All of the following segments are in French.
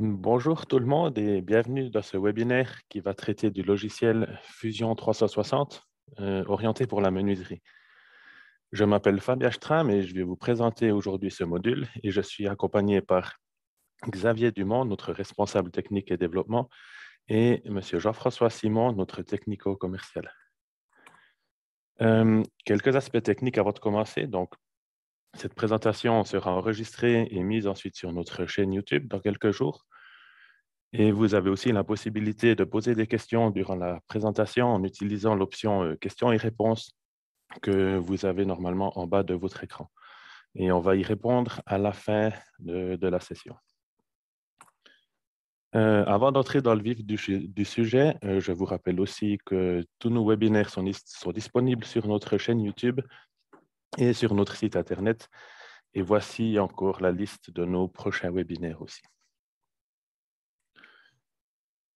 Mmh, bonjour tout le monde et bienvenue dans ce webinaire qui va traiter du logiciel Fusion 360 euh, orienté pour la menuiserie. Je m'appelle Fabien Stram et je vais vous présenter aujourd'hui ce module et je suis accompagné par Xavier Dumont, notre responsable technique et développement, et monsieur Jean-François Simon, notre technico-commercial. Euh, quelques aspects techniques avant de commencer. Donc, cette présentation sera enregistrée et mise ensuite sur notre chaîne YouTube dans quelques jours. Et vous avez aussi la possibilité de poser des questions durant la présentation en utilisant l'option euh, questions et réponses que vous avez normalement en bas de votre écran. Et on va y répondre à la fin de, la session. Euh, avant d'entrer dans le vif du, sujet, euh, je vous rappelle aussi que tous nos webinaires sont, sont disponibles sur notre chaîne YouTube et sur notre site Internet. Et voici encore la liste de nos prochains webinaires aussi.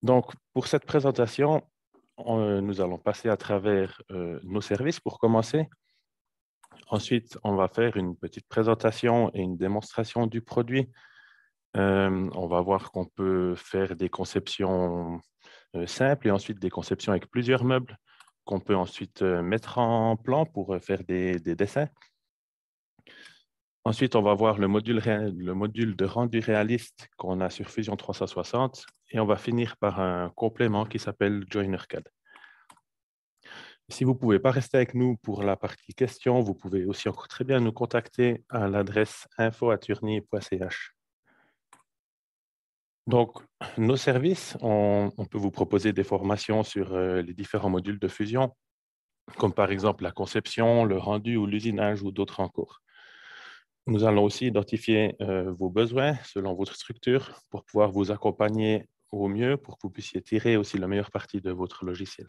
Donc, pour cette présentation, nous allons passer à travers euh, nos services pour commencer. Ensuite, on va faire une petite présentation et une démonstration du produit. Euh, on va voir qu'on peut faire des conceptions euh, simples et ensuite des conceptions avec plusieurs meubles qu'on peut ensuite euh, mettre en plan pour euh, faire des, dessins. Ensuite, on va voir le module, le module de rendu réaliste qu'on a sur Fusion 360 et on va finir par un complément qui s'appelle JoinerCAD. Si vous ne pouvez pas rester avec nous pour la partie questions, vous pouvez aussi encore très bien nous contacter à l'adresse info.turny.ch. Donc, nos services, on, peut vous proposer des formations sur euh, les différents modules de fusion, comme par exemple la conception, le rendu ou l'usinage ou d'autres cours. Nous allons aussi identifier euh, vos besoins selon votre structure pour pouvoir vous accompagner au mieux pour que vous puissiez tirer aussi la meilleure partie de votre logiciel.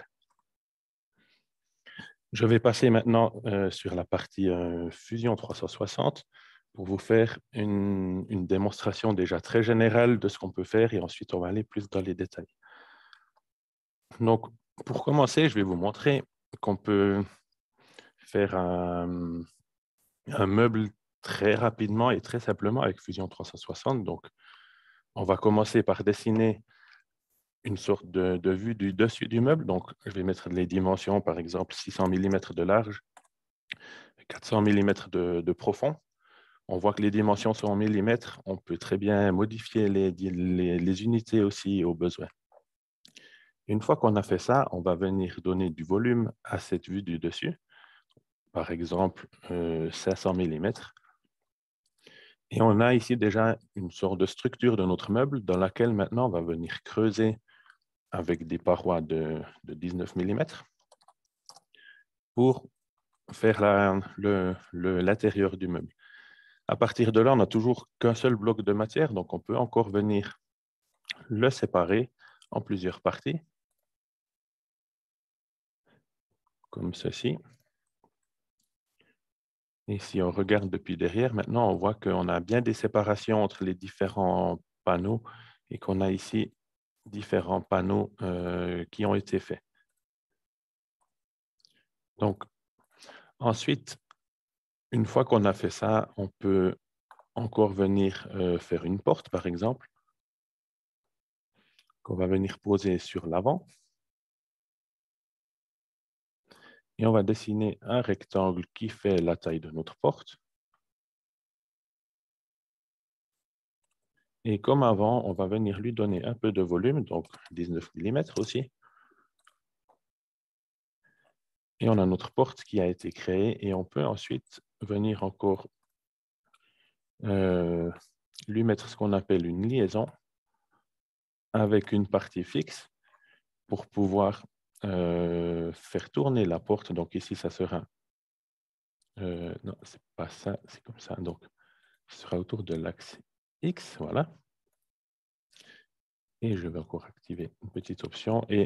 Je vais passer maintenant euh, sur la partie Fusion 360 pour vous faire une, démonstration déjà très générale de ce qu'on peut faire et ensuite on va aller plus dans les détails. Donc, pour commencer, je vais vous montrer qu'on peut faire un, meuble très rapidement et très simplement avec Fusion 360. Donc, on va commencer par dessiner une sorte de, vue du dessus du meuble. Donc, je vais mettre les dimensions, par exemple, 600 mm de large, 400 mm de profond on voit que les dimensions sont en millimètres. On peut très bien modifier les, unités aussi au besoin. Une fois qu'on a fait ça, on va venir donner du volume à cette vue du dessus, par exemple 500 euh, mm. Et on a ici déjà une sorte de structure de notre meuble dans laquelle maintenant on va venir creuser avec des parois de, 19 mm pour faire l'intérieur du meuble. À partir de là, on n'a toujours qu'un seul bloc de matière, donc on peut encore venir le séparer en plusieurs parties, comme ceci. Et si on regarde depuis derrière, maintenant, on voit qu'on a bien des séparations entre les différents panneaux et qu'on a ici différents panneaux euh, qui ont été faits. Donc, ensuite, une fois qu'on a fait ça, on peut encore venir euh, faire une porte, par exemple, qu'on va venir poser sur l'avant. Et on va dessiner un rectangle qui fait la taille de notre porte. Et comme avant, on va venir lui donner un peu de volume, donc 19 mm aussi. Et on a notre porte qui a été créée et on peut ensuite venir encore euh, lui mettre ce qu'on appelle une liaison avec une partie fixe pour pouvoir euh, faire tourner la porte. Donc ici, ça sera... Euh, non, c'est pas ça, c'est comme ça. Donc, ce sera autour de l'axe X, voilà. Et je vais encore activer une petite option. Et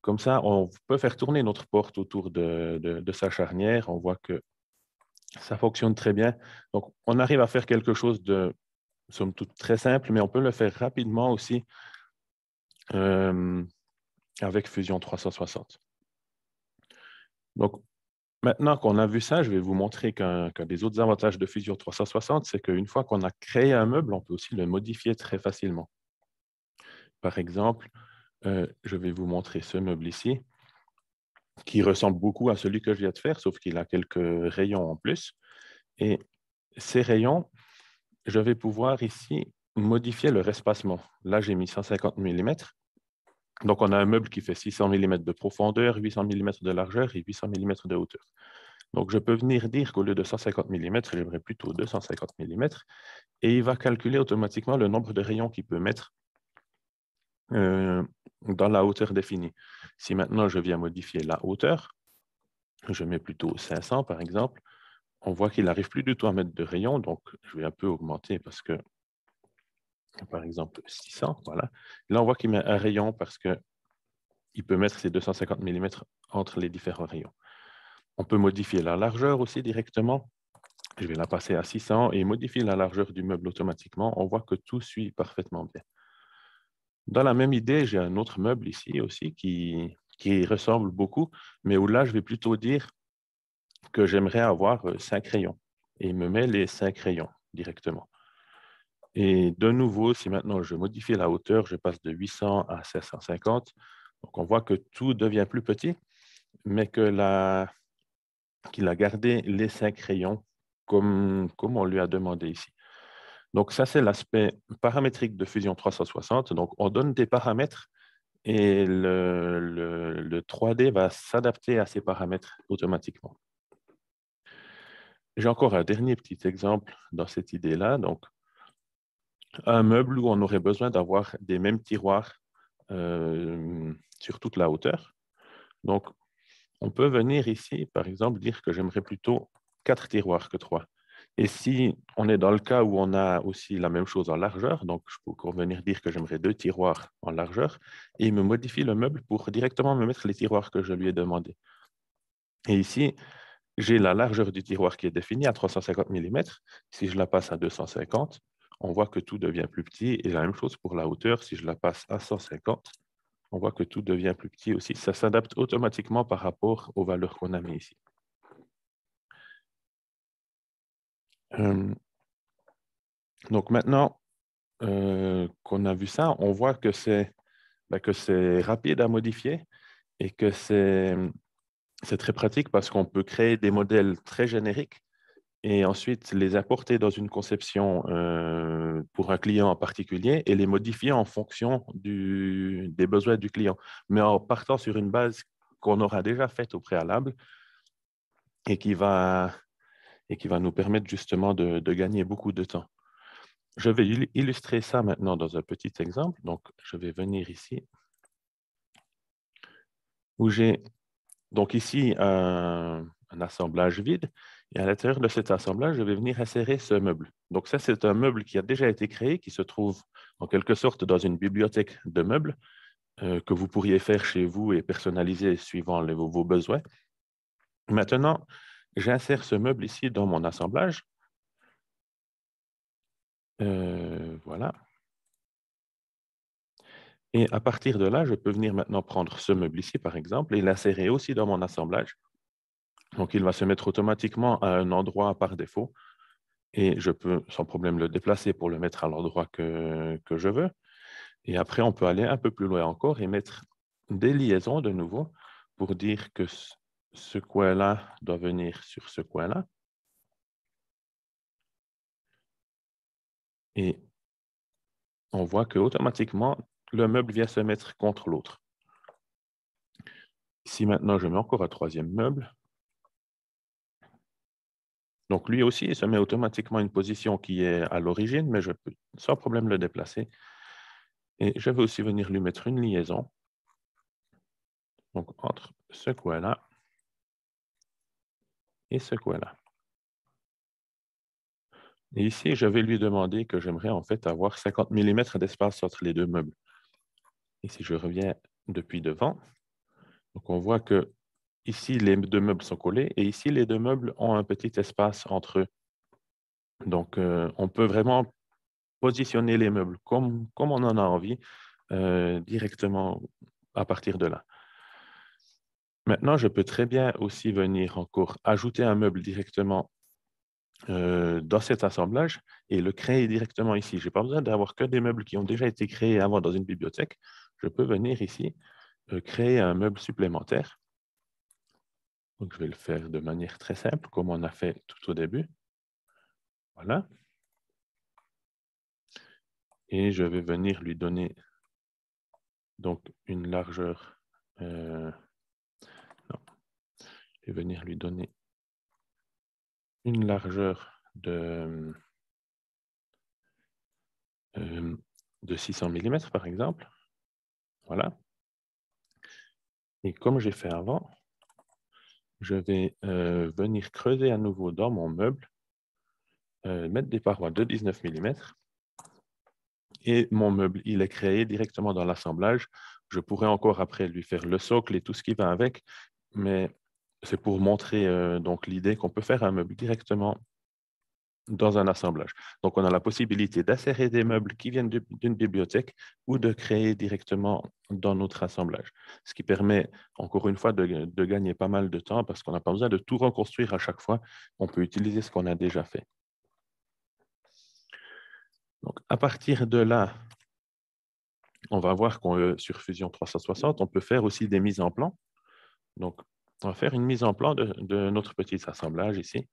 comme ça, on peut faire tourner notre porte autour de, de sa charnière. On voit que ça fonctionne très bien. Donc, on arrive à faire quelque chose de, somme toute, très simple, mais on peut le faire rapidement aussi euh, avec Fusion 360. Donc, maintenant qu'on a vu ça, je vais vous montrer qu'un des autres avantages de Fusion 360, c'est qu'une fois qu'on a créé un meuble, on peut aussi le modifier très facilement. Par exemple, euh, je vais vous montrer ce meuble ici qui ressemble beaucoup à celui que je viens de faire, sauf qu'il a quelques rayons en plus. Et ces rayons, je vais pouvoir ici modifier leur espacement. Là, j'ai mis 150 mm. Donc, on a un meuble qui fait 600 mm de profondeur, 800 mm de largeur et 800 mm de hauteur. Donc, je peux venir dire qu'au lieu de 150 mm, j'aimerais plutôt 250 mm. Et il va calculer automatiquement le nombre de rayons qu'il peut mettre euh, dans la hauteur définie. Si maintenant je viens modifier la hauteur, je mets plutôt 500 par exemple, on voit qu'il n'arrive plus du tout à mettre de rayon, donc je vais un peu augmenter parce que, par exemple, 600, voilà. Là, on voit qu'il met un rayon parce qu'il peut mettre ses 250 mm entre les différents rayons. On peut modifier la largeur aussi directement. Je vais la passer à 600 et modifier la largeur du meuble automatiquement. On voit que tout suit parfaitement bien. Dans la même idée, j'ai un autre meuble ici aussi qui, ressemble beaucoup, mais où là, je vais plutôt dire que j'aimerais avoir euh, cinq rayons. Et il me met les cinq rayons directement. Et de nouveau, si maintenant je modifie la hauteur, je passe de 800 à 750. Donc on voit que tout devient plus petit, mais que qu'il a gardé les cinq rayons comme on lui a demandé ici. Donc ça, c'est l'aspect paramétrique de Fusion 360. Donc on donne des paramètres et le, 3D va s'adapter à ces paramètres automatiquement. J'ai encore un dernier petit exemple dans cette idée-là. Donc, un meuble où on aurait besoin d'avoir des mêmes tiroirs euh, sur toute la hauteur. Donc, on peut venir ici, par exemple, dire que j'aimerais plutôt quatre tiroirs que trois. Et si on est dans le cas où on a aussi la même chose en largeur, donc je peux convenir dire que j'aimerais deux tiroirs en largeur, et il me modifie le meuble pour directement me mettre les tiroirs que je lui ai demandé. Et ici, j'ai la largeur du tiroir qui est définie à 350 mm. Si je la passe à 250, on voit que tout devient plus petit. Et la même chose pour la hauteur, si je la passe à 150, on voit que tout devient plus petit aussi. Ça s'adapte automatiquement par rapport aux valeurs qu'on a mis ici. Euh, donc maintenant euh, qu'on a vu ça, on voit que c'est ben, rapide à modifier et que c'est très pratique parce qu'on peut créer des modèles très génériques et ensuite les apporter dans une conception euh, pour un client en particulier et les modifier en fonction du, des besoins du client, mais en partant sur une base qu'on aura déjà faite au préalable et qui va et qui va nous permettre justement de, gagner beaucoup de temps. Je vais illustrer ça maintenant dans un petit exemple. Donc, je vais venir ici où j'ai donc ici un, assemblage vide. Et à l'intérieur de cet assemblage, je vais venir insérer ce meuble. Donc ça, c'est un meuble qui a déjà été créé, qui se trouve en quelque sorte dans une bibliothèque de meubles euh, que vous pourriez faire chez vous et personnaliser suivant vos besoins. Maintenant, J'insère ce meuble ici dans mon assemblage. Euh, voilà. Et à partir de là, je peux venir maintenant prendre ce meuble ici, par exemple, et l'insérer aussi dans mon assemblage. Donc, il va se mettre automatiquement à un endroit par défaut. Et je peux sans problème le déplacer pour le mettre à l'endroit que, que je veux. Et après, on peut aller un peu plus loin encore et mettre des liaisons de nouveau pour dire que ce coin-là doit venir sur ce coin-là. Et on voit que automatiquement, le meuble vient se mettre contre l'autre. Si maintenant je mets encore un troisième meuble, donc lui aussi, il se met automatiquement une position qui est à l'origine, mais je peux sans problème le déplacer. Et je vais aussi venir lui mettre une liaison. Donc entre ce coin-là et ce coin-là. ici, je vais lui demander que j'aimerais en fait avoir 50 mm d'espace entre les deux meubles. Et si je reviens depuis devant, donc on voit que ici, les deux meubles sont collés et ici, les deux meubles ont un petit espace entre eux. Donc, euh, on peut vraiment positionner les meubles comme, comme on en a envie euh, directement à partir de là. Maintenant, je peux très bien aussi venir encore ajouter un meuble directement euh, dans cet assemblage et le créer directement ici. Je n'ai pas besoin d'avoir que des meubles qui ont déjà été créés avant dans une bibliothèque. Je peux venir ici euh, créer un meuble supplémentaire. Donc, je vais le faire de manière très simple, comme on a fait tout au début. Voilà. Et je vais venir lui donner donc une largeur... Euh, venir lui donner une largeur de, euh, de 600 mm, par exemple. Voilà. Et comme j'ai fait avant, je vais euh, venir creuser à nouveau dans mon meuble, euh, mettre des parois de 19 mm. Et mon meuble, il est créé directement dans l'assemblage. Je pourrais encore après lui faire le socle et tout ce qui va avec, mais c'est pour montrer euh, donc l'idée qu'on peut faire un meuble directement dans un assemblage. Donc, on a la possibilité d'assérer des meubles qui viennent d'une bibliothèque ou de créer directement dans notre assemblage, ce qui permet, encore une fois, de, gagner pas mal de temps parce qu'on n'a pas besoin de tout reconstruire à chaque fois. On peut utiliser ce qu'on a déjà fait. Donc, à partir de là, on va voir qu'on euh, sur Fusion 360, on peut faire aussi des mises en plan. Donc, on va faire une mise en plan de, notre petit assemblage ici.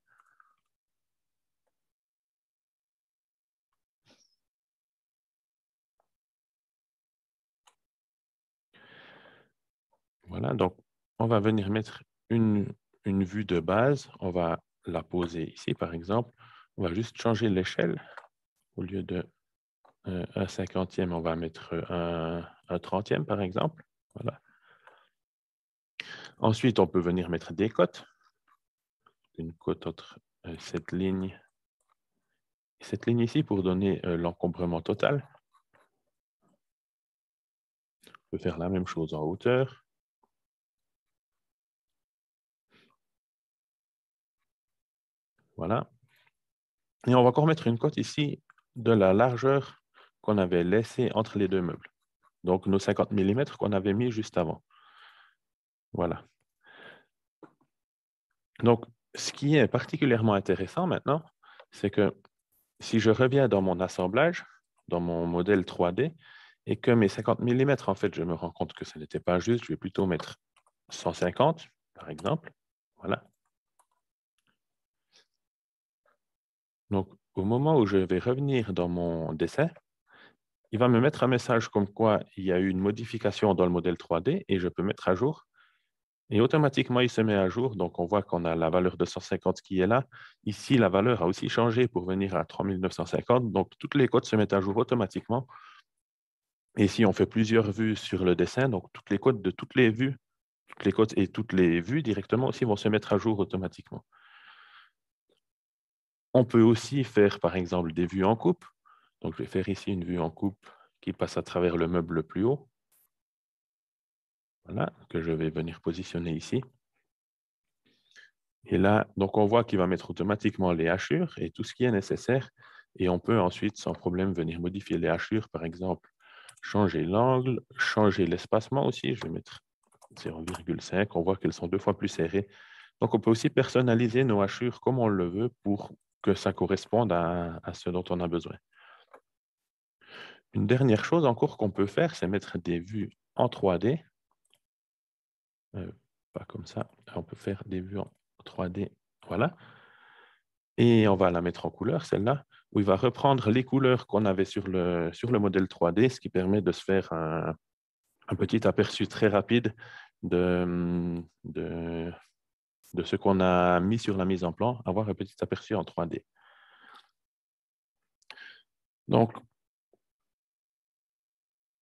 Voilà, donc on va venir mettre une, vue de base. On va la poser ici, par exemple. On va juste changer l'échelle. Au lieu de euh, cinquantième, on va mettre un, un trentième, par exemple. Voilà. Ensuite, on peut venir mettre des cotes. Une cote entre euh, cette ligne et cette ligne ici pour donner euh, l'encombrement total. On peut faire la même chose en hauteur. Voilà. Et on va encore mettre une cote ici de la largeur qu'on avait laissée entre les deux meubles. Donc, nos 50 mm qu'on avait mis juste avant. Voilà. Donc, ce qui est particulièrement intéressant maintenant, c'est que si je reviens dans mon assemblage, dans mon modèle 3D, et que mes 50 mm, en fait, je me rends compte que ce n'était pas juste, je vais plutôt mettre 150, par exemple. Voilà. Donc, au moment où je vais revenir dans mon dessin, il va me mettre un message comme quoi il y a eu une modification dans le modèle 3D et je peux mettre à jour et automatiquement, il se met à jour. Donc, on voit qu'on a la valeur de 150 qui est là. Ici, la valeur a aussi changé pour venir à 3950. Donc, toutes les cotes se mettent à jour automatiquement. Et si on fait plusieurs vues sur le dessin, donc toutes les cotes de toutes les vues, toutes les cotes et toutes les vues directement aussi vont se mettre à jour automatiquement. On peut aussi faire, par exemple, des vues en coupe. Donc, je vais faire ici une vue en coupe qui passe à travers le meuble le plus haut que je vais venir positionner ici. Et là, donc on voit qu'il va mettre automatiquement les hachures et tout ce qui est nécessaire. Et on peut ensuite, sans problème, venir modifier les hachures, par exemple, changer l'angle, changer l'espacement aussi. Je vais mettre 0,5. On voit qu'elles sont deux fois plus serrées. Donc, on peut aussi personnaliser nos hachures comme on le veut pour que ça corresponde à, à ce dont on a besoin. Une dernière chose encore qu'on peut faire, c'est mettre des vues en 3D euh, pas comme ça. On peut faire des vues en 3D, voilà. Et on va la mettre en couleur, celle-là, où il va reprendre les couleurs qu'on avait sur le, sur le modèle 3D, ce qui permet de se faire un, petit aperçu très rapide de, de, de ce qu'on a mis sur la mise en plan, avoir un petit aperçu en 3D. Donc,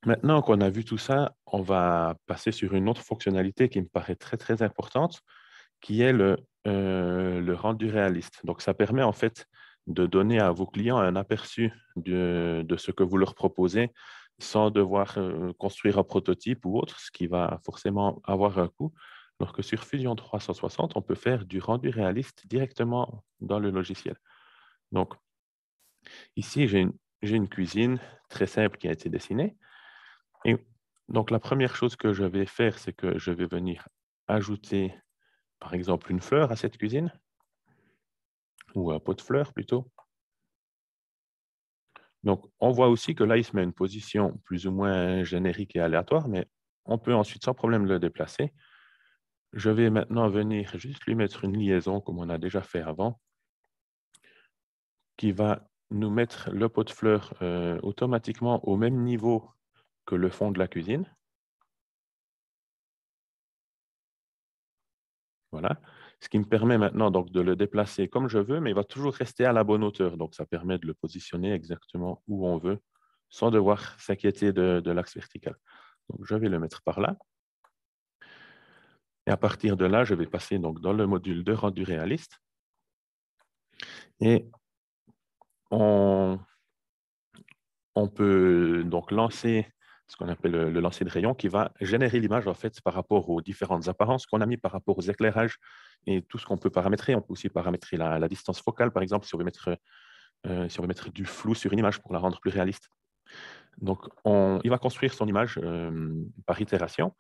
Maintenant qu'on a vu tout ça, on va passer sur une autre fonctionnalité qui me paraît très très importante, qui est le, euh, rendu réaliste. Donc ça permet en fait de donner à vos clients un aperçu de, ce que vous leur proposez sans devoir euh, construire un prototype ou autre, ce qui va forcément avoir un coût. Alors que sur Fusion 360, on peut faire du rendu réaliste directement dans le logiciel. Donc ici, j'ai une, cuisine très simple qui a été dessinée. Et donc la première chose que je vais faire, c'est que je vais venir ajouter, par exemple, une fleur à cette cuisine, ou un pot de fleurs plutôt. Donc, on voit aussi que là, il se met une position plus ou moins générique et aléatoire, mais on peut ensuite sans problème le déplacer. Je vais maintenant venir juste lui mettre une liaison, comme on a déjà fait avant, qui va nous mettre le pot de fleurs euh, automatiquement au même niveau que le fond de la cuisine. Voilà. Ce qui me permet maintenant donc, de le déplacer comme je veux, mais il va toujours rester à la bonne hauteur. Donc, ça permet de le positionner exactement où on veut, sans devoir s'inquiéter de, l'axe vertical. Donc, je vais le mettre par là. Et à partir de là, je vais passer donc, dans le module de rendu réaliste. Et on, on peut donc lancer ce qu'on appelle euh, le, lancer de rayon, qui va générer l'image en fait par rapport aux différentes apparences qu'on a mis par rapport aux éclairages et tout ce qu'on peut paramétrer. On peut aussi paramétrer la, distance focale, par exemple, si on, veut mettre, euh, euh, mettre du flou sur une image pour la rendre plus réaliste. Donc, on, il va construire son image par itération.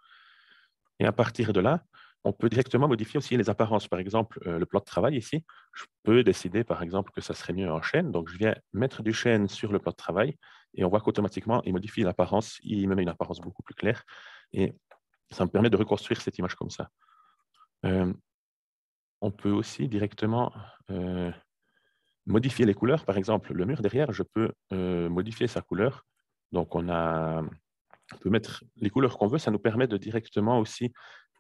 Et à partir de là, on peut directement modifier aussi les apparences. Par exemple, euh, le plan de travail ici, je peux décider par exemple que ça serait mieux en chaîne. Donc, je viens mettre du chaîne sur le plan de travail et on voit qu'automatiquement, il modifie l'apparence, il me met une apparence beaucoup plus claire et ça me permet de reconstruire cette image comme ça. Euh, on peut aussi directement euh, modifier les couleurs. Par exemple, le mur derrière, je peux modifier sa couleur. Donc, on a on peut mettre les couleurs qu'on veut, ça nous permet de directement aussi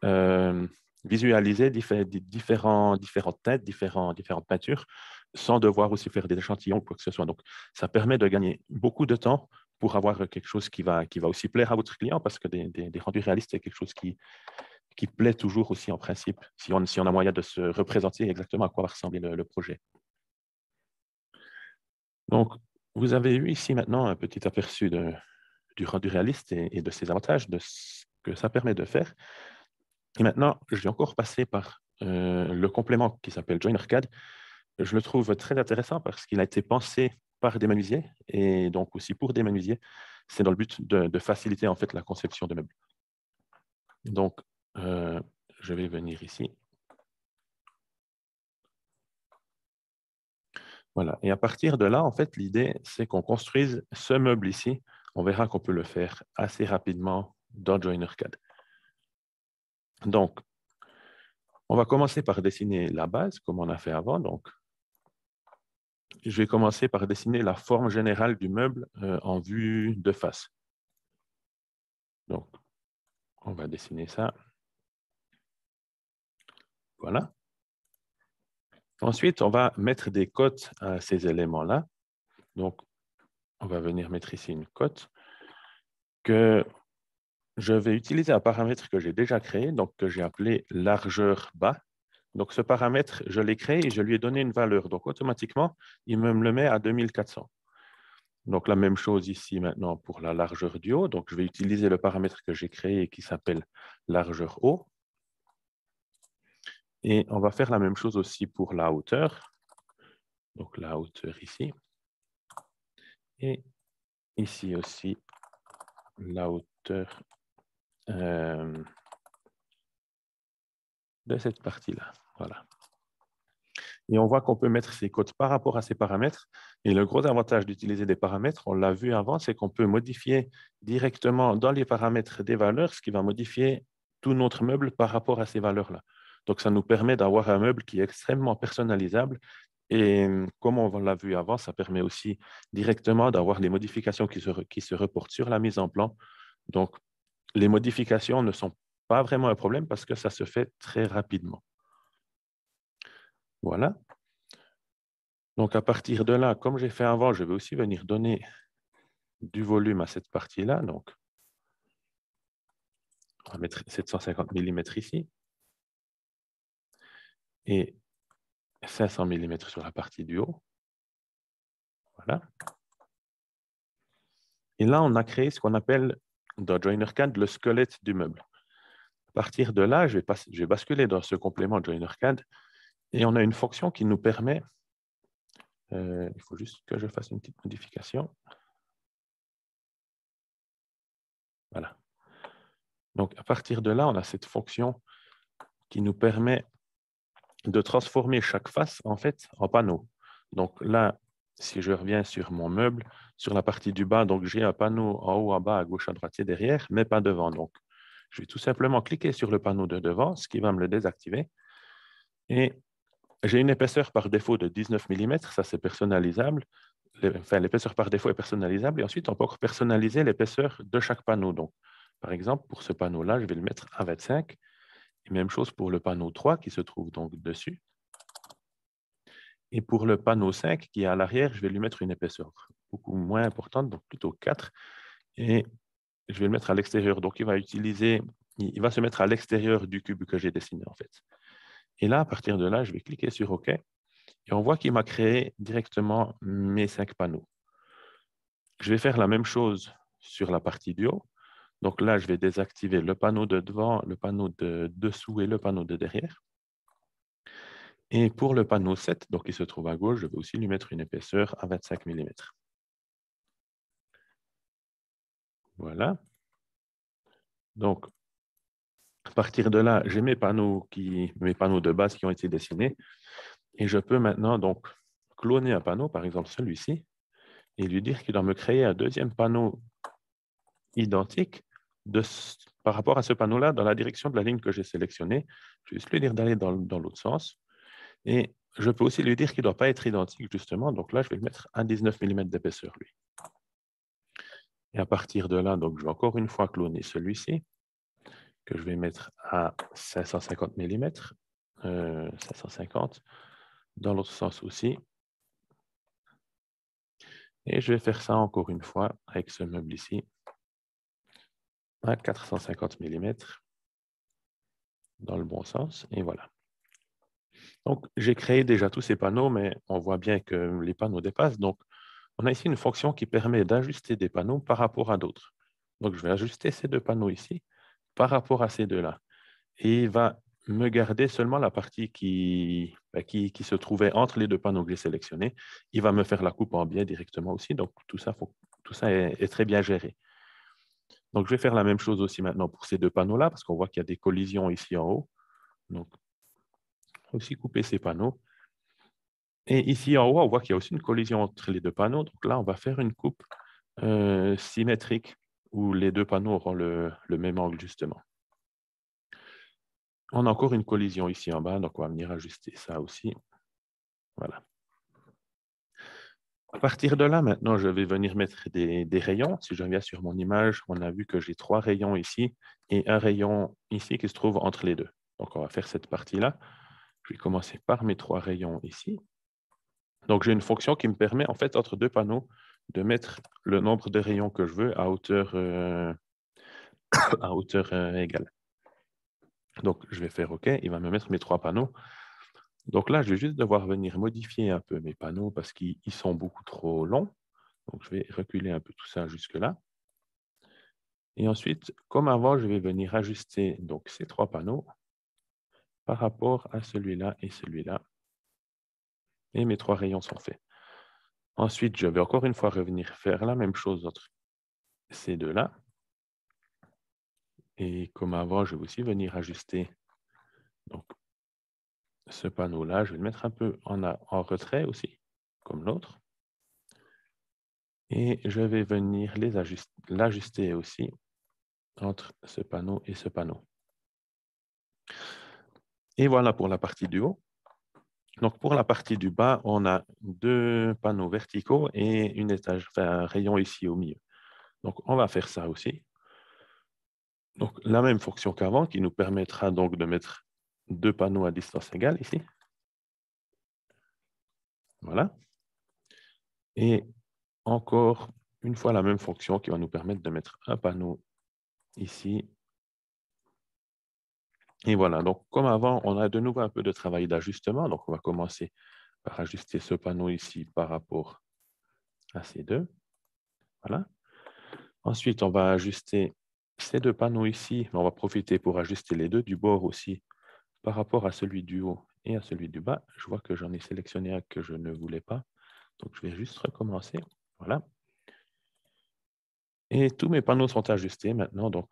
euh, visualiser différents, différentes têtes, différentes peintures, sans devoir aussi faire des échantillons ou quoi que ce soit. Donc, ça permet de gagner beaucoup de temps pour avoir quelque chose qui va, qui va aussi plaire à votre client, parce que des, rendus réalistes, c'est quelque chose qui, qui plaît toujours aussi en principe, si on, si on a moyen de se représenter exactement à quoi va ressembler le, projet. Donc, vous avez eu ici maintenant un petit aperçu de, du rendu réaliste et, de ses avantages, de ce que ça permet de faire. Et maintenant, je vais encore passer par euh, le complément qui s'appelle Join Arcade. Je le trouve très intéressant parce qu'il a été pensé par des menuisiers et donc aussi pour des menuisiers. C'est dans le but de, faciliter en fait la conception de meubles. Donc, euh, je vais venir ici. Voilà. Et à partir de là, en fait, l'idée, c'est qu'on construise ce meuble ici. On verra qu'on peut le faire assez rapidement dans JoinerCAD. Donc, on va commencer par dessiner la base, comme on a fait avant. Donc, je vais commencer par dessiner la forme générale du meuble euh, en vue de face. Donc, on va dessiner ça. Voilà. Ensuite, on va mettre des cotes à ces éléments-là. Donc, on va venir mettre ici une cote que je vais utiliser un paramètre que j'ai déjà créé, donc que j'ai appelé largeur bas. Donc ce paramètre, je l'ai créé et je lui ai donné une valeur. Donc automatiquement, il me le met à 2400. Donc la même chose ici maintenant pour la largeur du haut. Donc je vais utiliser le paramètre que j'ai créé qui s'appelle largeur haut. Et on va faire la même chose aussi pour la hauteur. Donc la hauteur ici. Et ici aussi la hauteur euh, de cette partie-là. Voilà. Et on voit qu'on peut mettre ses codes par rapport à ces paramètres. Et le gros avantage d'utiliser des paramètres, on l'a vu avant, c'est qu'on peut modifier directement dans les paramètres des valeurs, ce qui va modifier tout notre meuble par rapport à ces valeurs-là. Donc, ça nous permet d'avoir un meuble qui est extrêmement personnalisable. Et comme on l'a vu avant, ça permet aussi directement d'avoir des modifications qui se, qui se reportent sur la mise en plan. Donc, les modifications ne sont pas vraiment un problème parce que ça se fait très rapidement. Voilà. Donc à partir de là, comme j'ai fait avant, je vais aussi venir donner du volume à cette partie-là. Donc on va mettre 750 mm ici et 500 mm sur la partie du haut. Voilà. Et là, on a créé ce qu'on appelle dans JoinerCAD, le squelette du meuble. À partir de là, je vais, basculer dans ce complément JoinerCAD et on a une fonction qui nous permet, euh, il faut juste que je fasse une petite modification. Voilà. Donc, à partir de là, on a cette fonction qui nous permet de transformer chaque face en fait en panneau. Donc là, si je reviens sur mon meuble, sur la partie du bas. Donc, j'ai un panneau en haut, en bas, à gauche, à droite et derrière, mais pas devant. Donc, je vais tout simplement cliquer sur le panneau de devant, ce qui va me le désactiver. Et j'ai une épaisseur par défaut de 19 mm, ça c'est personnalisable. Enfin, l'épaisseur par défaut est personnalisable. Et ensuite, on peut encore personnaliser l'épaisseur de chaque panneau. Donc, par exemple, pour ce panneau-là, je vais le mettre à 25. même chose pour le panneau 3 qui se trouve donc dessus. Et pour le panneau 5 qui est à l'arrière, je vais lui mettre une épaisseur beaucoup moins importante, donc plutôt 4. Et je vais le mettre à l'extérieur. Donc, il va utiliser, il va se mettre à l'extérieur du cube que j'ai dessiné, en fait. Et là, à partir de là, je vais cliquer sur OK. Et on voit qu'il m'a créé directement mes cinq panneaux. Je vais faire la même chose sur la partie du haut. Donc là, je vais désactiver le panneau de devant, le panneau de dessous et le panneau de derrière. Et pour le panneau 7, donc qui se trouve à gauche, je vais aussi lui mettre une épaisseur à 25 mm. Voilà. Donc, à partir de là, j'ai mes panneaux, de base qui ont été dessinés. Et je peux maintenant donc cloner un panneau, par exemple celui-ci, et lui dire qu'il doit me créer un deuxième panneau identique par rapport à ce panneau-là dans la direction de la ligne que j'ai sélectionnée. Je vais juste lui dire d'aller dans, dans l'autre sens. Et je peux aussi lui dire qu'il ne doit pas être identique, justement. Donc là, je vais le mettre à 19 mm d'épaisseur, lui. Et à partir de là, donc, je vais encore une fois cloner celui-ci, que je vais mettre à 550 mm, 550, dans l'autre sens aussi. Et je vais faire ça encore une fois avec ce meuble ici, à 450 mm, dans le bon sens, et voilà. Donc, j'ai créé déjà tous ces panneaux, mais on voit bien que les panneaux dépassent, donc on a ici une fonction qui permet d'ajuster des panneaux par rapport à d'autres. Donc, je vais ajuster ces deux panneaux ici par rapport à ces deux-là. Et il va me garder seulement la partie qui, bah, qui, se trouvait entre les deux panneaux que j'ai sélectionnés. Il va me faire la coupe en biais directement aussi. Donc, tout ça, tout ça est, très bien géré. Donc, je vais faire la même chose aussi maintenant pour ces deux panneaux-là, parce qu'on voit qu'il y a des collisions ici en haut. Donc, aussi couper ces panneaux. Et ici en haut, on voit qu'il y a aussi une collision entre les deux panneaux. Donc là, on va faire une coupe euh, symétrique où les deux panneaux auront le, même angle, justement. On a encore une collision ici en bas, donc on va venir ajuster ça aussi. Voilà. À partir de là, maintenant, je vais venir mettre des, des rayons. Si je reviens sur mon image, on a vu que j'ai trois rayons ici et un rayon ici qui se trouve entre les deux. Donc, on va faire cette partie-là. Je vais commencer par mes trois rayons ici. Donc, j'ai une fonction qui me permet, en fait, entre deux panneaux, de mettre le nombre de rayons que je veux à hauteur, euh, à hauteur euh, égale. Donc, je vais faire OK, il va me mettre mes trois panneaux. Donc là, je vais juste devoir venir modifier un peu mes panneaux parce qu'ils sont beaucoup trop longs. Donc, je vais reculer un peu tout ça jusque-là. Et ensuite, comme avant, je vais venir ajuster donc, ces trois panneaux par rapport à celui-là et celui-là et mes trois rayons sont faits. Ensuite, je vais encore une fois revenir faire la même chose entre ces deux-là. Et comme avant, je vais aussi venir ajuster ce panneau-là. Je vais le mettre un peu en retrait aussi, comme l'autre. Et je vais venir l'ajuster aussi entre ce panneau et ce panneau. Et voilà pour la partie du haut. Donc, pour la partie du bas, on a deux panneaux verticaux et une étage, un rayon ici au milieu. Donc, on va faire ça aussi. Donc, la même fonction qu'avant qui nous permettra donc de mettre deux panneaux à distance égale ici. Voilà. Et encore une fois la même fonction qui va nous permettre de mettre un panneau ici et voilà, donc comme avant, on a de nouveau un peu de travail d'ajustement. Donc on va commencer par ajuster ce panneau ici par rapport à ces deux. Voilà. Ensuite, on va ajuster ces deux panneaux ici. On va profiter pour ajuster les deux du bord aussi par rapport à celui du haut et à celui du bas. Je vois que j'en ai sélectionné un que je ne voulais pas. Donc, je vais juste recommencer. Voilà. Et tous mes panneaux sont ajustés maintenant. Donc,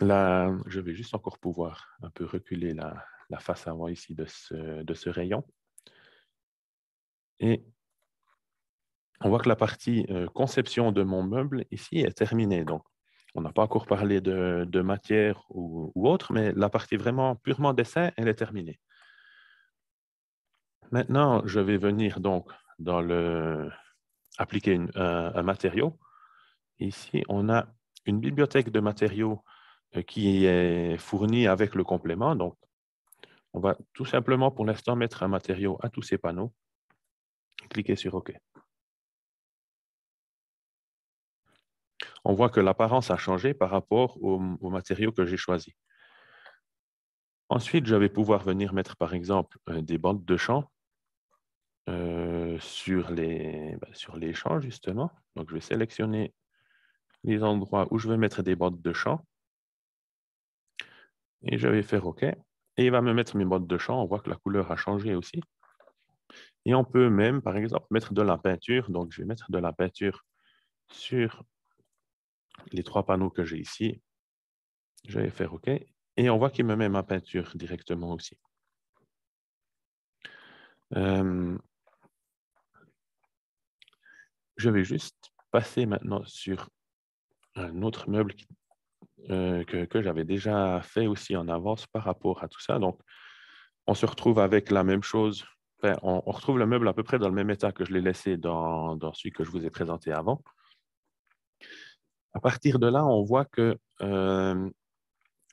Là, je vais juste encore pouvoir un peu reculer la, la face avant ici de ce, de ce, rayon. Et on voit que la partie euh, conception de mon meuble ici est terminée. Donc, on n'a pas encore parlé de, de matière ou, ou, autre, mais la partie vraiment purement dessin, elle est terminée. Maintenant, je vais venir donc dans le appliquer un matériau. Ici, on a une bibliothèque de matériaux euh, qui est fourni avec le complément. Donc, on va tout simplement pour l'instant mettre un matériau à tous ces panneaux. Cliquez sur OK. On voit que l'apparence a changé par rapport au, matériau que j'ai choisi. Ensuite, je vais pouvoir venir mettre, par exemple, euh, des bandes de champs euh, ben, sur, les, champs, justement. Donc, je vais sélectionner les endroits où je veux mettre des bandes de champs. Et je vais faire OK. Et il va me mettre mes modes de champ. On voit que la couleur a changé aussi. Et on peut même, par exemple, mettre de la peinture. Donc, je vais mettre de la peinture sur les trois panneaux que j'ai ici. Je vais faire OK. Et on voit qu'il me met ma peinture directement aussi. Euh, je vais juste passer maintenant sur un autre meuble qui euh, que, j'avais déjà fait aussi en avance par rapport à tout ça. Donc, on se retrouve avec la même chose. Enfin, on, retrouve le meuble à peu près dans le même état que je l'ai laissé dans, celui que je vous ai présenté avant. À partir de là, on voit que euh,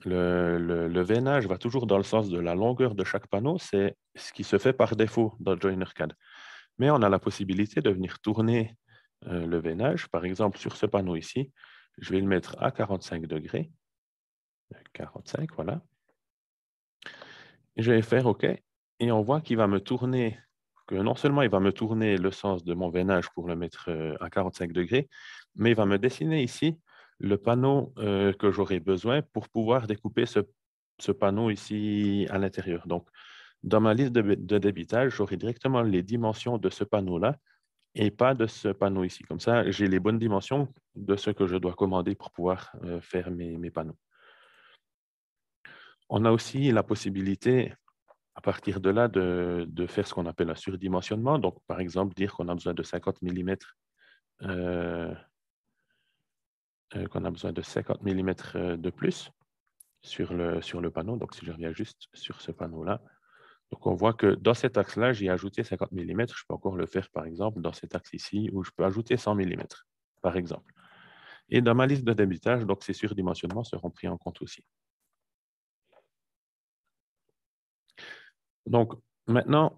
le, le, veinage va toujours dans le sens de la longueur de chaque panneau. C'est ce qui se fait par défaut dans JoinerCAD. Mais on a la possibilité de venir tourner euh, le veinage, par exemple sur ce panneau ici. Je vais le mettre à 45 degrés. 45, voilà. je vais faire OK. Et on voit qu'il va me tourner, que non seulement il va me tourner le sens de mon veinage pour le mettre euh, à 45 degrés, mais il va me dessiner ici le panneau euh, que j'aurai besoin pour pouvoir découper ce, panneau ici à l'intérieur. Donc, dans ma liste de débitage, j'aurai directement les dimensions de ce panneau-là et pas de ce panneau ici. Comme ça, j'ai les bonnes dimensions de ce que je dois commander pour pouvoir euh, faire mes, panneaux. On a aussi la possibilité, à partir de là, de, faire ce qu'on appelle un surdimensionnement. Donc, par exemple, dire qu'on a besoin de 50 mm, euh, euh, qu'on a besoin de 50 mm de plus sur le, sur le panneau. Donc, si je reviens juste sur ce panneau-là, donc, on voit que dans cet axe-là, j'ai ajouté 50 mm. Je peux encore le faire, par exemple, dans cet axe ici, où je peux ajouter 100 mm, par exemple. Et dans ma liste de débitage, donc ces surdimensionnements seront pris en compte aussi. Donc, maintenant,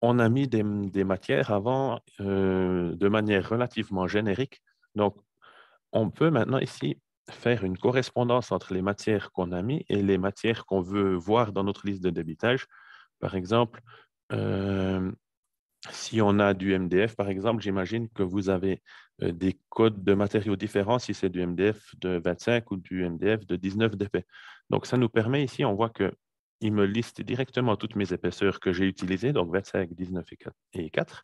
on a mis des, matières avant euh, de manière relativement générique. Donc, on peut maintenant ici faire une correspondance entre les matières qu'on a mis et les matières qu'on veut voir dans notre liste de débitage par exemple, euh, si on a du MDF, par exemple, j'imagine que vous avez euh, des codes de matériaux différents si c'est du MDF de 25 ou du MDF de 19 d'épais. Donc, ça nous permet ici, on voit qu'il me liste directement toutes mes épaisseurs que j'ai utilisées, donc 25, 19 et 4.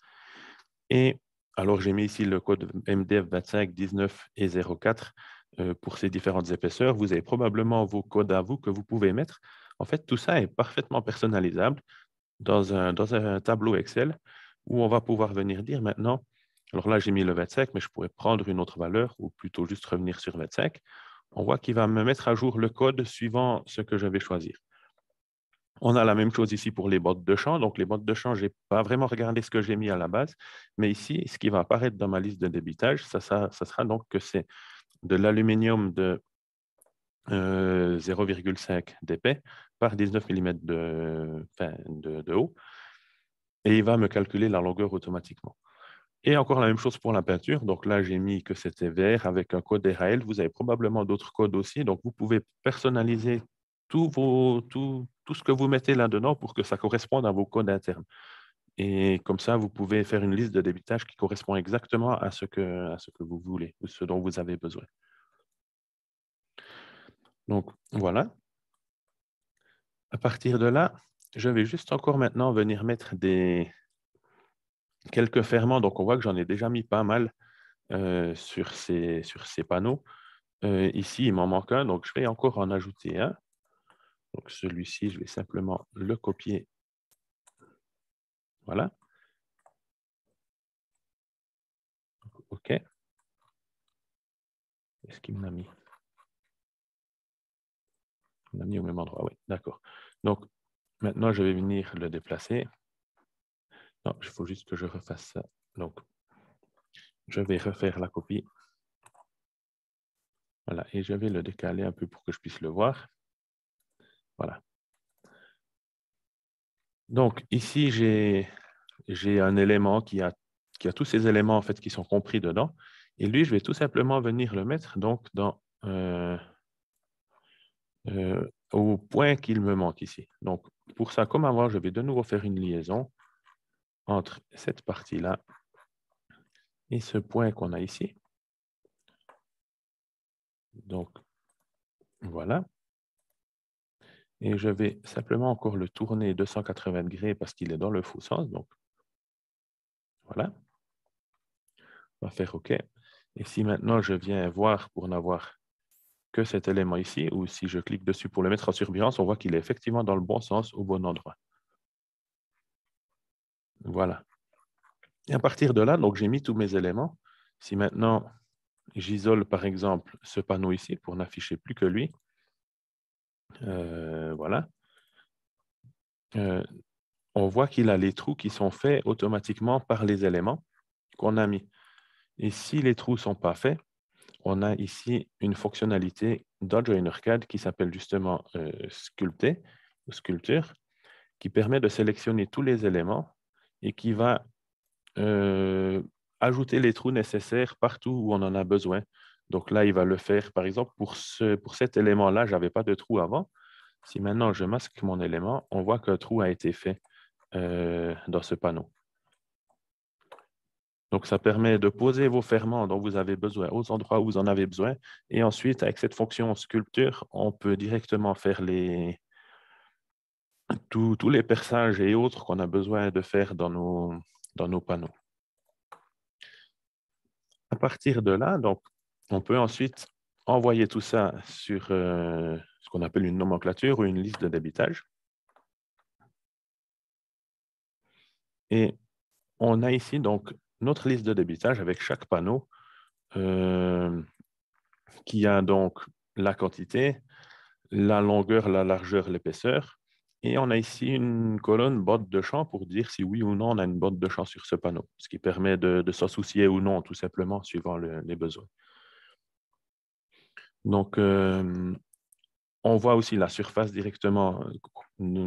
Et alors, j'ai mis ici le code MDF 25, 19 et 04 euh, pour ces différentes épaisseurs. Vous avez probablement vos codes à vous que vous pouvez mettre. En fait, tout ça est parfaitement personnalisable dans un, tableau Excel où on va pouvoir venir dire maintenant, alors là, j'ai mis le 25, mais je pourrais prendre une autre valeur ou plutôt juste revenir sur 25. On voit qu'il va me mettre à jour le code suivant ce que je vais choisir. On a la même chose ici pour les bottes de champ. Donc, les bottes de champ, je n'ai pas vraiment regardé ce que j'ai mis à la base, mais ici, ce qui va apparaître dans ma liste de débitage, ça, ça, ça sera donc que c'est de l'aluminium de 0,5 euh, d'épais par 19 mm de, haut, et il va me calculer la longueur automatiquement. Et encore la même chose pour la peinture. Donc là, j'ai mis que c'était vert avec un code RAL. Vous avez probablement d'autres codes aussi. Donc vous pouvez personnaliser tout, ce que vous mettez là-dedans pour que ça corresponde à vos codes internes. Et comme ça, vous pouvez faire une liste de débitage qui correspond exactement à ce que, à ce que vous voulez, ce dont vous avez besoin. Donc, voilà. À partir de là, je vais juste encore maintenant venir mettre des quelques ferments. Donc, on voit que j'en ai déjà mis pas mal euh, sur, ces, sur ces panneaux. Euh, ici, il m'en manque un, donc je vais encore en ajouter un. Donc, celui-ci, je vais simplement le copier. Voilà. OK. Est-ce qu'il m'a mis on a mis au même endroit, oui, d'accord. Donc, maintenant, je vais venir le déplacer. Non, il faut juste que je refasse ça. Donc, je vais refaire la copie. Voilà, et je vais le décaler un peu pour que je puisse le voir. Voilà. Donc, ici, j'ai un élément qui a, qui a tous ces éléments en fait, qui sont compris dedans. Et lui, je vais tout simplement venir le mettre donc dans... Euh, euh, au point qu'il me manque ici. Donc, pour ça, comme avant, je vais de nouveau faire une liaison entre cette partie-là et ce point qu'on a ici. Donc, voilà. Et je vais simplement encore le tourner 280 degrés parce qu'il est dans le faux sens. Donc, voilà. On va faire OK. Et si maintenant je viens voir pour n'avoir que cet élément ici, ou si je clique dessus pour le mettre en surveillance, on voit qu'il est effectivement dans le bon sens, au bon endroit. Voilà. Et à partir de là, donc j'ai mis tous mes éléments. Si maintenant j'isole par exemple ce panneau ici pour n'afficher plus que lui, euh, voilà, euh, on voit qu'il a les trous qui sont faits automatiquement par les éléments qu'on a mis. Et si les trous ne sont pas faits, on a ici une fonctionnalité dans qui s'appelle justement euh, Sculpter, Sculpture, qui permet de sélectionner tous les éléments et qui va euh, ajouter les trous nécessaires partout où on en a besoin. Donc là, il va le faire, par exemple, pour, ce, pour cet élément-là, je n'avais pas de trou avant. Si maintenant je masque mon élément, on voit qu'un trou a été fait euh, dans ce panneau. Donc, ça permet de poser vos ferments dont vous avez besoin aux endroits où vous en avez besoin. Et ensuite, avec cette fonction sculpture, on peut directement faire les, tous, les perçages et autres qu'on a besoin de faire dans nos, dans nos panneaux. À partir de là, donc, on peut ensuite envoyer tout ça sur euh, ce qu'on appelle une nomenclature ou une liste de débitage. Et on a ici donc notre liste de débitage avec chaque panneau euh, qui a donc la quantité, la longueur, la largeur, l'épaisseur. Et on a ici une colonne botte de champ pour dire si oui ou non on a une botte de champ sur ce panneau, ce qui permet de, s'associer s'en soucier ou non, tout simplement, suivant les besoins. Donc, euh, on voit aussi la surface directement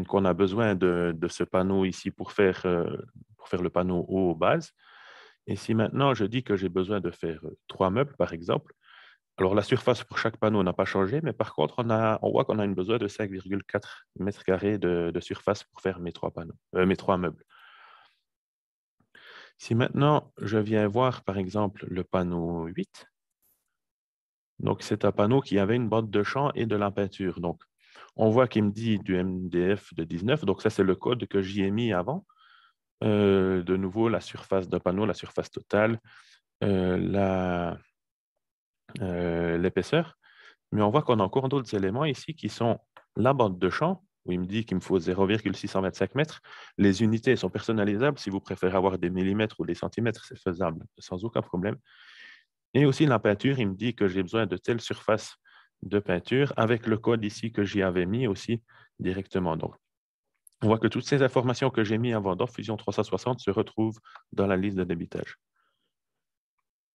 qu'on a besoin de, ce panneau ici euh, pour faire, le panneau haut base. Et si maintenant je dis que j'ai besoin de faire euh, trois meubles, par exemple, alors la surface pour chaque panneau n'a pas changé, mais par contre, on, voit qu'on a une besoin de 5,4 mètres carrés de, surface pour faire mes trois, panneaux, euh, mes trois meubles. Si maintenant je viens voir, par exemple, le panneau 8, donc c'est un panneau qui avait une bande de champ et de la peinture. Donc, on voit qu'il me dit du MDF de 19, donc ça c'est le code que j'y ai mis avant. Euh, de nouveau la surface d'un panneau, la surface totale, euh, euh, l'épaisseur. Mais on voit qu'on a encore d'autres éléments ici qui sont la bande de champ, où il me dit qu'il me faut 0,625 mètres. Les unités sont personnalisables. Si vous préférez avoir des millimètres ou des centimètres, c'est faisable sans aucun problème. Et aussi la peinture, il me dit que j'ai besoin de telle surface de peinture avec le code ici que j'y avais mis aussi directement. Donc, on voit que toutes ces informations que j'ai mises avant dans Fusion 360 se retrouvent dans la liste de débitage.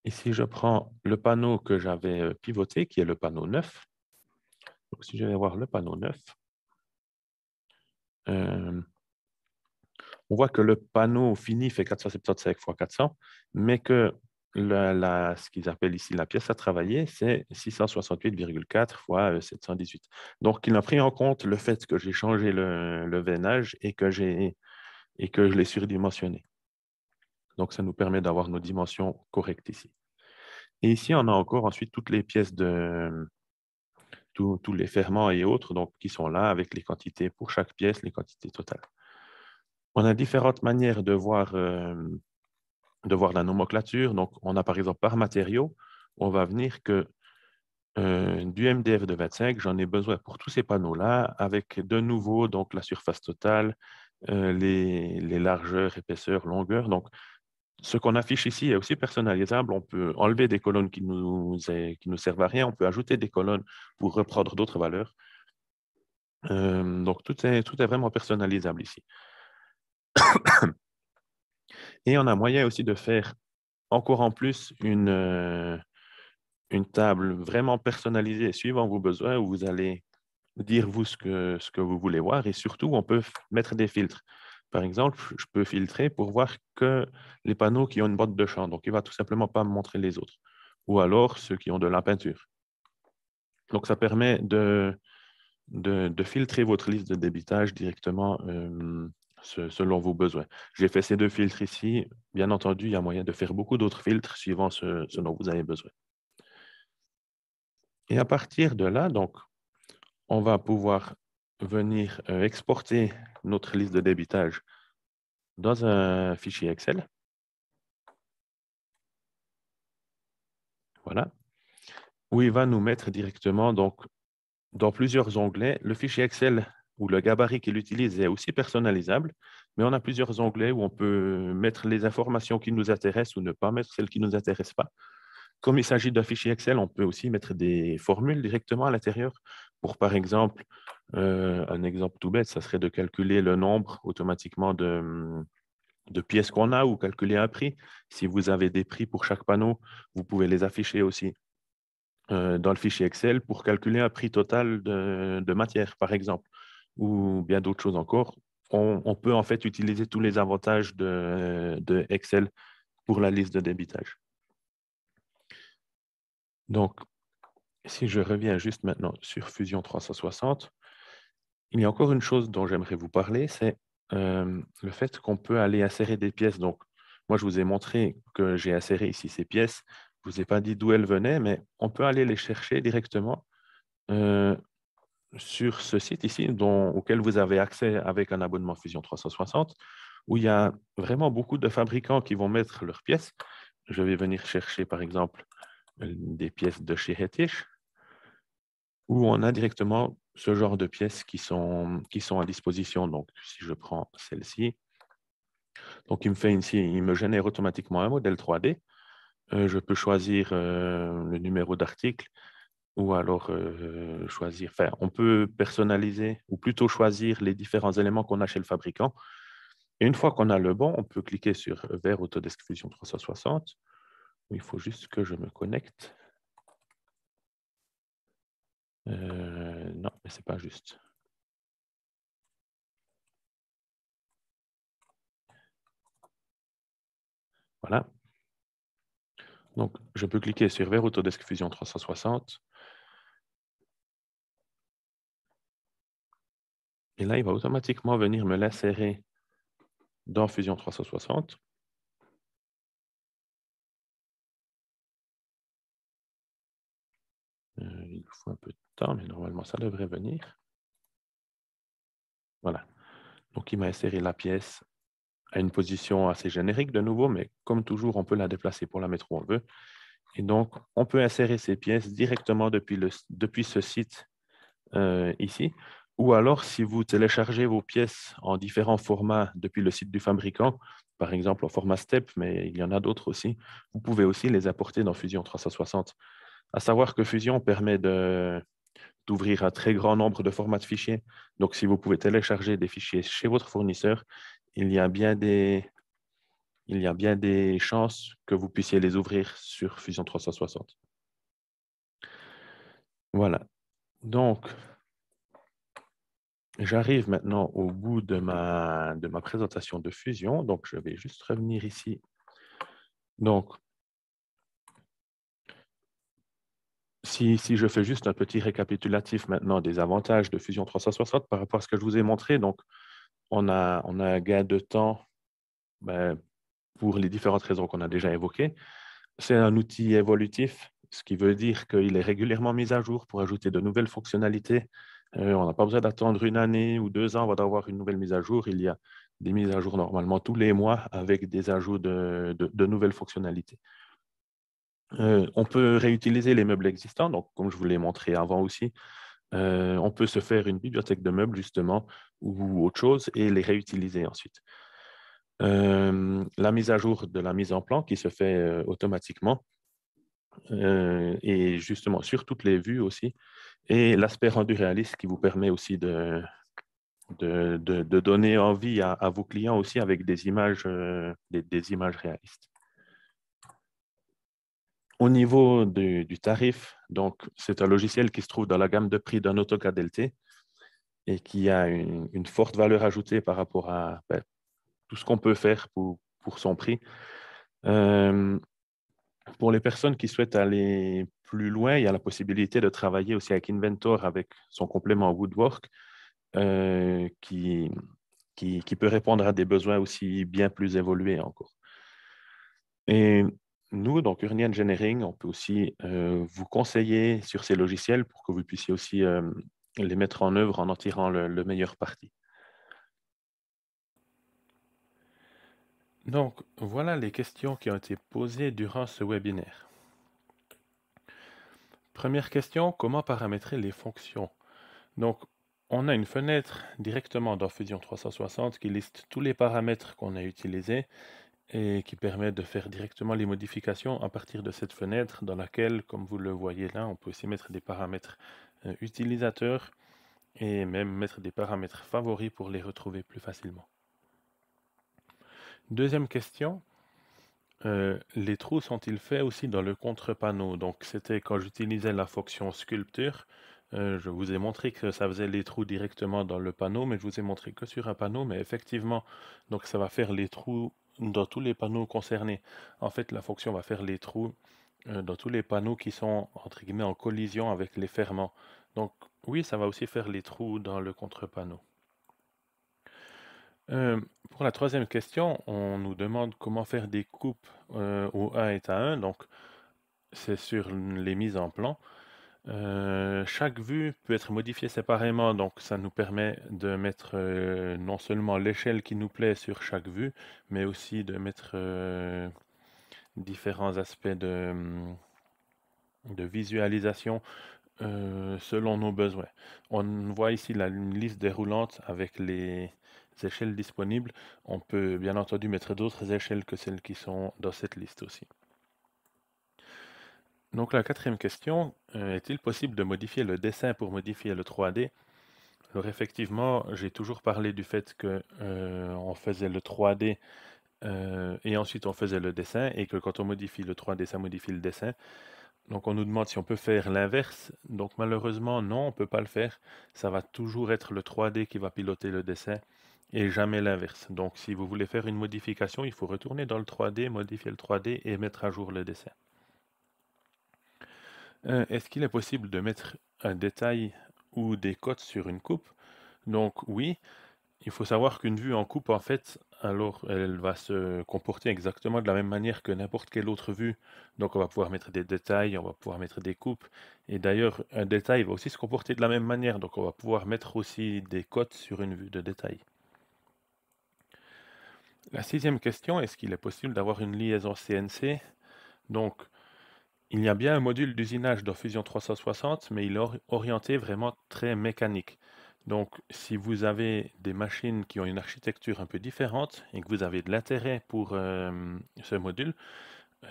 Ici, je prends le panneau que j'avais euh, pivoté, qui est le panneau 9, donc si je vais voir le panneau 9, euh, on voit que le panneau fini fait 475 x 400, mais que la, ce qu'ils appellent ici la pièce à travailler, c'est 668,4 fois 718. Euh, donc, il a pris en compte le fait que j'ai changé le, le veinage et que, et que je l'ai surdimensionné. Donc, ça nous permet d'avoir nos dimensions correctes ici. Et ici, on a encore ensuite toutes les pièces de tous les ferments et autres donc, qui sont là avec les quantités pour chaque pièce, les quantités totales. On a différentes manières de voir euh, de voir la nomenclature. Donc, on a par exemple par matériau, on va venir que euh, du MDF de 25, j'en ai besoin pour tous ces panneaux-là, avec de nouveau donc, la surface totale, euh, les, largeurs, épaisseurs, longueurs. Donc, ce qu'on affiche ici est aussi personnalisable. On peut enlever des colonnes qui nous, qui nous servent à rien. On peut ajouter des colonnes pour reprendre d'autres valeurs. Euh, donc, tout est, tout est vraiment personnalisable ici. Et on a moyen aussi de faire encore en plus euh, une, table vraiment personnalisée suivant vos besoins où vous allez dire vous ce que, vous voulez voir et surtout on peut mettre des filtres. Par exemple, je peux filtrer pour voir que les panneaux qui ont une boîte de champ, donc il ne va tout simplement pas me montrer les autres, ou alors ceux qui ont de la peinture. Donc ça permet de, filtrer votre liste de débitage directement euh, selon vos besoins. J'ai fait ces deux filtres ici. Bien entendu, il y a moyen de faire beaucoup d'autres filtres suivant ce, dont vous avez besoin. Et à partir de là, donc, on va pouvoir venir euh, exporter notre liste de débitage dans un fichier Excel. Voilà. Où il va nous mettre directement, donc, dans plusieurs onglets, le fichier Excel où le gabarit qu'il utilise est aussi personnalisable, mais on a plusieurs onglets où on peut mettre les informations qui nous intéressent ou ne pas mettre celles qui ne nous intéressent pas. Comme il s'agit d'un fichier Excel, on peut aussi mettre des formules directement à l'intérieur pour, par exemple, euh, un exemple tout bête, ça serait de calculer le nombre automatiquement de, pièces qu'on a ou calculer un prix. Si vous avez des prix pour chaque panneau, vous pouvez les afficher aussi euh, dans le fichier Excel pour calculer un prix total de matière, par exemple ou bien d'autres choses encore, on, peut en fait utiliser tous les avantages de, Excel pour la liste de débitage. Donc, si je reviens juste maintenant sur Fusion 360, il y a encore une chose dont j'aimerais vous parler, c'est euh, le fait qu'on peut aller insérer des pièces. Donc, moi, je vous ai montré que j'ai inséré ici ces pièces. Je ne vous ai pas dit d'où elles venaient, mais on peut aller les chercher directement euh, sur ce site ici, dont, auquel vous avez accès avec un abonnement Fusion 360, où il y a vraiment beaucoup de fabricants qui vont mettre leurs pièces. Je vais venir chercher, par exemple, des pièces de chez Hettish, où on a directement ce genre de pièces qui sont, qui sont à disposition. Donc, si je prends celle-ci, donc il me fait ici, il me génère automatiquement un modèle 3D. Euh, je peux choisir euh, le numéro d'article, ou alors choisir, faire on peut personnaliser ou plutôt choisir les différents éléments qu'on a chez le fabricant. Et une fois qu'on a le bon, on peut cliquer sur Vert Autodesk Fusion 360. Il faut juste que je me connecte. non, mais n'est pas juste. Voilà. Donc, je peux cliquer sur Vert Autodesk Fusion 360. Et là, il va automatiquement venir me l'insérer dans Fusion 360. Il faut un peu de temps, mais normalement, ça devrait venir. Voilà. Donc, il m'a inséré la pièce à une position assez générique de nouveau, mais comme toujours, on peut la déplacer pour la mettre où on veut. Et donc, on peut insérer ces pièces directement depuis, ce site euh, ici. Ou alors, si vous téléchargez vos pièces en différents formats depuis le site du fabricant, par exemple en format STEP, mais il y en a d'autres aussi, vous pouvez aussi les apporter dans Fusion 360. À savoir que Fusion permet d'ouvrir un très grand nombre de formats de fichiers. Donc, si vous pouvez télécharger des fichiers chez votre fournisseur, il y a il y a bien des chances que vous puissiez les ouvrir sur Fusion 360. Voilà. Donc, J'arrive maintenant au bout de ma, de présentation de fusion, donc je vais juste revenir ici. Donc, si, je fais juste un petit récapitulatif maintenant des avantages de Fusion 360 par rapport à ce que je vous ai montré, donc on a, un gain de temps ben, pour les différentes raisons qu'on a déjà évoquées. C'est un outil évolutif, ce qui veut dire qu'il est régulièrement mis à jour pour ajouter de nouvelles fonctionnalités euh, on n'a pas besoin d'attendre une année ou deux ans, on va une nouvelle mise à jour. Il y a des mises à jour normalement tous les mois avec des ajouts de, nouvelles fonctionnalités. Euh, on peut réutiliser les meubles existants, donc comme je vous l'ai montré avant aussi, euh, on peut se faire une bibliothèque de meubles justement ou autre chose et les réutiliser ensuite. la mise à jour de la mise en plan qui se fait automatiquement, euh, et justement sur toutes les vues aussi, et l'aspect rendu réaliste qui vous permet aussi de, de, donner envie à, vos clients aussi avec des images, euh, des, images réalistes. Au niveau du, tarif, donc c'est un logiciel qui se trouve dans la gamme de prix d'un AutoCAD LT et qui a une, forte valeur ajoutée par rapport à ben, tout ce qu'on peut faire pour, pour son prix. Euh, pour les personnes qui souhaitent aller plus loin, il y a la possibilité de travailler aussi avec Inventor, avec son complément Woodwork, euh, qui, peut répondre à des besoins aussi bien plus évolués encore. Et nous, donc Urnian Engineering, on peut aussi euh, vous conseiller sur ces logiciels pour que vous puissiez aussi euh, les mettre en œuvre en en tirant le meilleur parti. Donc, voilà les questions qui ont été posées durant ce webinaire. Première question, comment paramétrer les fonctions Donc, on a une fenêtre directement dans Fusion 360 qui liste tous les paramètres qu'on a utilisés et qui permet de faire directement les modifications à partir de cette fenêtre dans laquelle, comme vous le voyez là, on peut aussi mettre des paramètres euh, utilisateurs et même mettre des paramètres favoris pour les retrouver plus facilement. Deuxième question, euh, les trous sont-ils faits aussi dans le contre-panneau Donc c'était quand j'utilisais la fonction sculpture, euh, je vous ai montré que ça faisait les trous directement dans le panneau, mais je vous ai montré que sur un panneau, mais effectivement, donc ça va faire les trous dans tous les panneaux concernés. En fait, la fonction va faire les trous euh, dans tous les panneaux qui sont entre guillemets en collision avec les ferments. Donc oui, ça va aussi faire les trous dans le contre-panneau. Euh, pour la troisième question, on nous demande comment faire des coupes euh, au 1 et à 1. Donc, c'est sur les mises en plan. Euh, chaque vue peut être modifiée séparément, donc ça nous permet de mettre non seulement l'échelle qui nous plaît sur chaque vue, mais aussi de mettre différents aspects de, hum, de visualisation selon nos besoins. On voit ici la liste déroulante avec les, échelles disponibles. On peut bien entendu mettre d'autres échelles que celles qui sont dans cette liste aussi. Donc la quatrième question, euh, est-il possible de modifier le dessin pour modifier le 3D Alors effectivement, j'ai toujours parlé du fait qu'on euh, faisait le 3D euh, et ensuite on faisait le dessin et que quand on modifie le 3D, ça modifie le dessin. Donc on nous demande si on peut faire l'inverse. Donc malheureusement, non, on ne peut pas le faire. Ça va toujours être le 3D qui va piloter le dessin et jamais l'inverse. Donc si vous voulez faire une modification, il faut retourner dans le 3D, modifier le 3D et mettre à jour le dessin. Euh, est-ce qu'il est possible de mettre un détail ou des cotes sur une coupe Donc oui, il faut savoir qu'une vue en coupe, en fait, alors elle va se comporter exactement de la même manière que n'importe quelle autre vue. Donc on va pouvoir mettre des détails, on va pouvoir mettre des coupes. Et d'ailleurs, un détail va aussi se comporter de la même manière. Donc on va pouvoir mettre aussi des cotes sur une vue de détail. La sixième question, est-ce qu'il est possible d'avoir une liaison CNC? Donc, il y a bien un module d'usinage dans Fusion 360, mais il est orienté vraiment très mécanique. Donc, si vous avez des machines qui ont une architecture un peu différente et que vous avez de l'intérêt pour euh, ce module,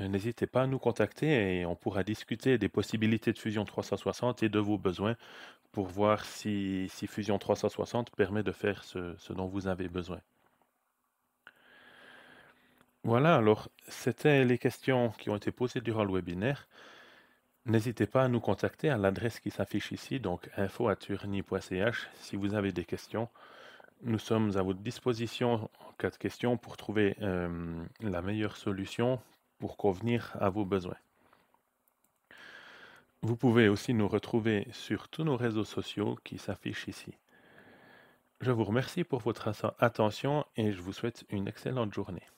euh, n'hésitez pas à nous contacter et on pourra discuter des possibilités de Fusion 360 et de vos besoins pour voir si, Fusion 360 permet de faire ce dont vous avez besoin. Voilà, alors c'était les questions qui ont été posées durant le webinaire. N'hésitez pas à nous contacter à l'adresse qui s'affiche ici, donc info.aturni.ch. si vous avez des questions. Nous sommes à votre disposition en cas de questions pour trouver euh, la meilleure solution pour convenir à vos besoins. Vous pouvez aussi nous retrouver sur tous nos réseaux sociaux qui s'affichent ici. Je vous remercie pour votre attention et je vous souhaite une excellente journée.